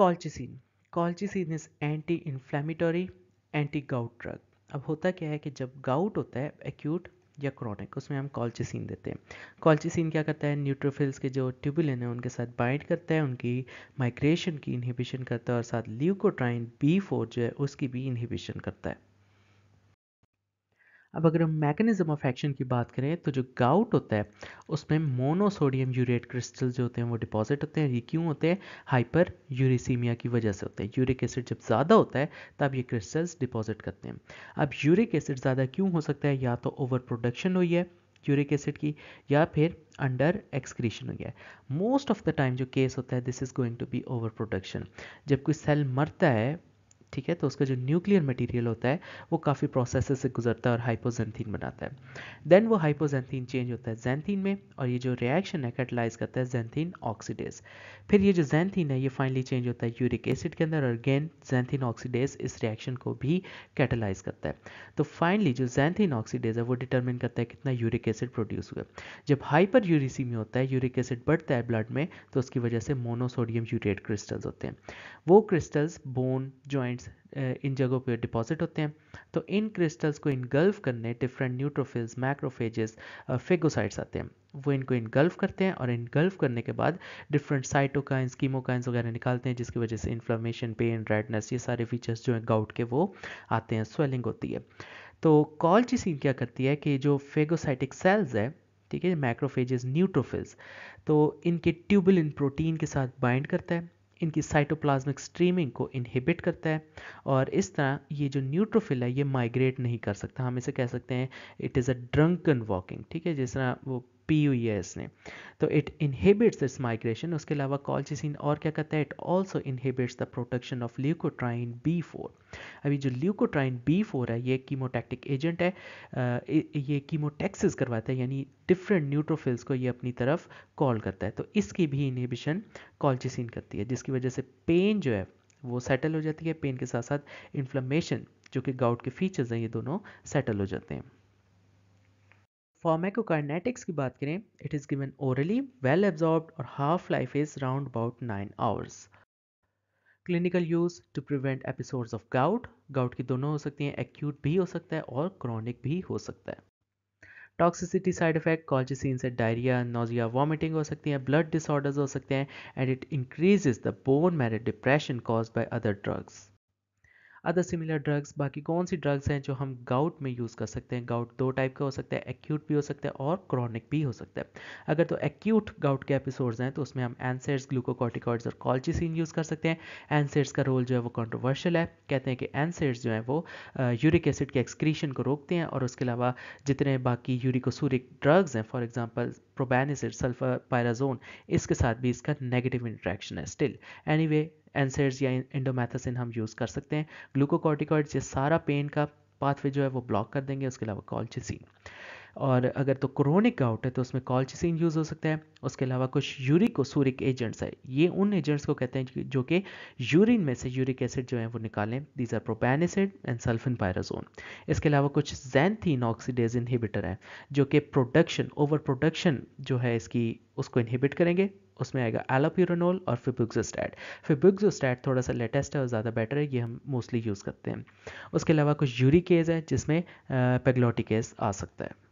colchicine colchicine is anti inflammatory anti gout drug अब होता क्या है कि जब गाउट होता है एक्यूट या क्रॉनिक उसमें हम कॉल्चिसिन देते हैं कॉल्चिसिन क्या करता है न्यूट्रोफिल्स के जो ट्यूबुलिन है उनके साथ बाइंड करता है उनकी माइग्रेशन की इनहिबिशन करता है और साथ ल्यूकोट्राइन बी फोर जो है उसकी भी इनहिबिशन करता है अब अगर हम मैकेनिज्म ऑफ एक्शन की बात करें तो जो गाउट होता है उसमें मोनोसोडियम यूरेट क्रिस्टल जो होते हैं वो डिपॉजिट होते हैं ये क्यों होते हैं हाइपर यूरिसीमिया की वजह से होते हैं यूरिक एसिड जब ज़्यादा होता है तब ये क्रिस्टल्स डिपॉजिट करते हैं अब यूरिक एसिड ज़्यादा क्यों हो सकता है या तो ओवर प्रोडक्शन हुई है यूरिक एसिड की या फिर अंडर एक्सक्रीशन हो गया मोस्ट ऑफ द टाइम जो केस होता है this is going to be over production जब कोई सेल मरता है ठीक है तो उसका जो न्यूक्लियर मटेरियल होता है वो काफ़ी प्रोसेस से गुजरता है और हाइपोजेंथीन बनाता है देन वो हाइपोजेंथीन चेंज होता है जैनथीन में और ये जो रिएक्शन है कैटलाइज करता है जैनथीन ऑक्सीडेज फिर ये जो जैनथीन है ये फाइनली चेंज होता है यूरिक एसिड के अंदर और अगेन जैनथीन ऑक्सीडेज इस रिएक्शन को भी कैटलाइज करता है तो फाइनली जो जैनथीन ऑक्सीडेज है वो डिटर्मिन करता है कितना यूरिक एसिड प्रोड्यूस हुआ जब हाइपर यूरिसी में होता है यूरिक एसिड बढ़ता है ब्लड में तो उसकी वजह से मोनोसोडियम यूरेट क्रिस्टल्स होते हैं वो क्रिस्टल्स बोन जॉइंट एलिमेंट्स इन uh, जगहों पर डिपॉजिट होते हैं तो इन क्रिस्टल्स को इनगल्फ करने डिफरेंट न्यूट्रोफिल्स मैक्रोफेजेस फेगोसाइट्स आते हैं वो इनको इनगल्फ करते हैं और इनगल्फ करने के बाद डिफरेंट साइटोकाइंस कीमोकाइंस वगैरह निकालते हैं जिसकी वजह से इन्फ्लामेशन पेन रेडनेस ये सारे फीचर्स जो हैं गाउट के वो आते हैं स्वेलिंग होती है तो कॉलचिसिन क्या करती है कि जो फेगोसाइटिक सेल्स है ठीक है मैक्रोफेजेस न्यूट्रोफिल्स तो इनके ट्यूबुलिन प्रोटीन के साथ बाइंड करता है इनकी साइटोप्लाज्मिक स्ट्रीमिंग को इनहिबिट करता है और इस तरह ये जो न्यूट्रोफिल है ये माइग्रेट नहीं कर सकता हम इसे कह सकते हैं it is a drunken walking ठीक है जिस तरह वो पी हुई है इसने तो इट इनहिबिट्स दिस माइग्रेशन उसके अलावा कॉल्चिसिन और क्या कहता है it also inhibits the protection of leukotriene B four अभी जो ल्यूकोट्राइन बी फोर है ये कीमोटैक्टिक एजेंट है ये कीमोटैक्सिस करवाता है यानी डिफरेंट न्यूट्रोफिल्स को ये अपनी तरफ कॉल करता है तो इसकी भी इनहिबिशन कॉल्चिसिन करती है जिसकी वजह से पेन जो है वो सेटल हो जाती है पेन के साथ साथ इन्फ्लमेशन जो कि गाउट के फीचर्स हैं ये दोनों सेटल हो जाते हैं फार्मेकोकाइनेटिक्स की बात करें it is given orally well absorb और half life is round about nine hours clinical use to prevent episodes of gout gout की दोनों हो सकती हैं एक्यूट भी हो सकता है और क्रॉनिक भी हो सकता है टॉक्सिसिटी साइड इफेक्ट कॉल्चिसिन से डायरिया नोजिया वॉमिटिंग हो सकती है ब्लड डिसऑर्डर्स हो सकते हैं and it increase the bone marrow depression cause by other drugs other similar drugs बाकी कौन सी ड्रग्स हैं जो हम गाउट में यूज़ कर सकते हैं गाउट दो टाइप का हो सकता है एक्यूट भी हो सकता है और क्रॉनिक भी हो सकता है अगर तो एक्यूट गाउट के एपिसोड्स हैं तो उसमें हम एनसेड्स ग्लूकोकॉटिकॉइड्स और कॉल्चिसिन यूज़ कर सकते हैं एनसेड्स का रोल जो है वो कॉन्ट्रोवर्शल है कहते हैं कि एनसेड्स जो है वो यूरिक एसिड के एक्सक्रीशन को रोकते हैं और उसके अलावा जितने बाकी यूरिकोसूरिक ड्रग्स हैं for example probenecid sulfinpyrazone इसके साथ भी इसका नेगेटिव इंट्रैक्शन है स्टिल एनी वे एनसेड्स या इंडोमैथासिन हम यूज़ कर सकते हैं ग्लूकोकॉर्टिकॉइड्स ये सारा पेन का पाथवे जो है वो ब्लॉक कर देंगे उसके अलावा कॉल्चिसिन और अगर तो क्रोनिक आउट है तो उसमें कॉलचिसिन यूज़ हो सकता है उसके अलावा कुछ यूरिकोसूरिक एजेंट्स है ये उन एजेंट्स को कहते हैं जो कि यूरिन में से यूरिक एसिड जो है वो निकालें these are acid and sulfinpyrazone इसके अलावा कुछ जैनथीन ऑक्सीडेज इनहिबिटर हैं जो कि प्रोडक्शन ओवर प्रोडक्शन जो है इसकी उसको इनहिबिट करेंगे उसमें आएगा एलोप्यूरोनोल और फिबुग्जोस्टैट फिबुग्जोस्टैट थोड़ा सा लेटेस्ट है और ज़्यादा बेटर है ये हम मोस्टली यूज़ करते हैं उसके अलावा कुछ यूरिकेज है जिसमें पेग्लोटिकेज आ सकता है